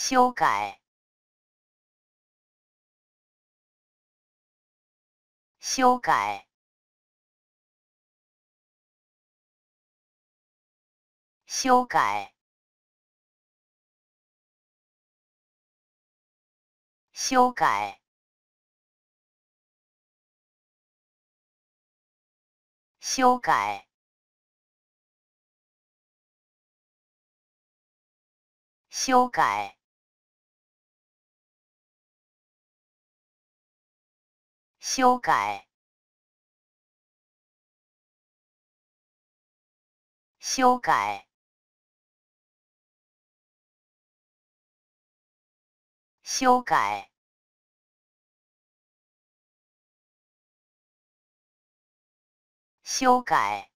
修改。修改。修改。修改。修改。修改。修改，修改，修改，修改。